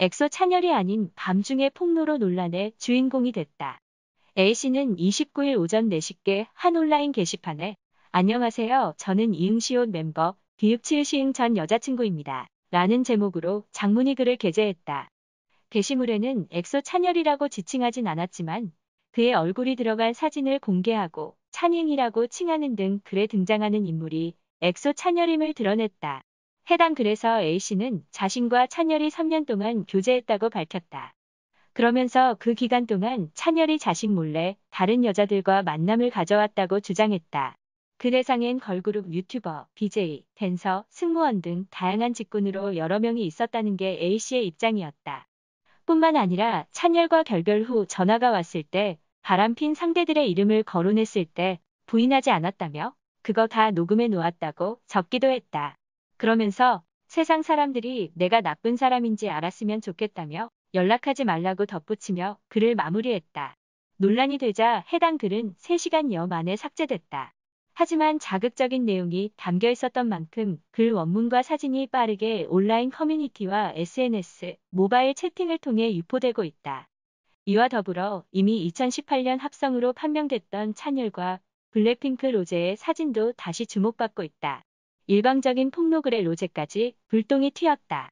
엑소 찬열이 아닌 밤중에 폭로로 논란의 주인공이 됐다. A씨는 29일 오전 4시께 한 온라인 게시판에 안녕하세요. 저는 이응시옷 멤버 비읍칠 시응 전 여자친구입니다. 라는 제목으로 장문희 글을 게재했다. 게시물에는 엑소 찬열이라고 지칭하진 않았지만 그의 얼굴이 들어간 사진을 공개하고 찬잉이라고 칭하는 등 글에 등장하는 인물이 엑소 찬열임을 드러냈다. 해당 글에서 A씨는 자신과 찬열이 3년 동안 교제했다고 밝혔다. 그러면서 그 기간 동안 찬열이 자신 몰래 다른 여자들과 만남을 가져왔다고 주장했다. 그대상엔 걸그룹 유튜버, BJ, 댄서, 승무원 등 다양한 직군으로 여러 명이 있었다는 게 A씨의 입장이었다. 뿐만 아니라 찬열과 결별 후 전화가 왔을 때 바람핀 상대들의 이름을 거론했을 때 부인하지 않았다며 그거 다 녹음해 놓았다고 적기도 했다. 그러면서 세상 사람들이 내가 나쁜 사람인지 알았으면 좋겠다며 연락하지 말라고 덧붙이며 글을 마무리했다. 논란이 되자 해당 글은 3시간여 만에 삭제됐다. 하지만 자극적인 내용이 담겨 있었던 만큼 글 원문과 사진이 빠르게 온라인 커뮤니티와 SNS, 모바일 채팅을 통해 유포되고 있다. 이와 더불어 이미 2018년 합성으로 판명됐던 찬열과 블랙핑크 로제의 사진도 다시 주목받고 있다. 일방적인 폭로글의 로제까지 불똥이 튀었다.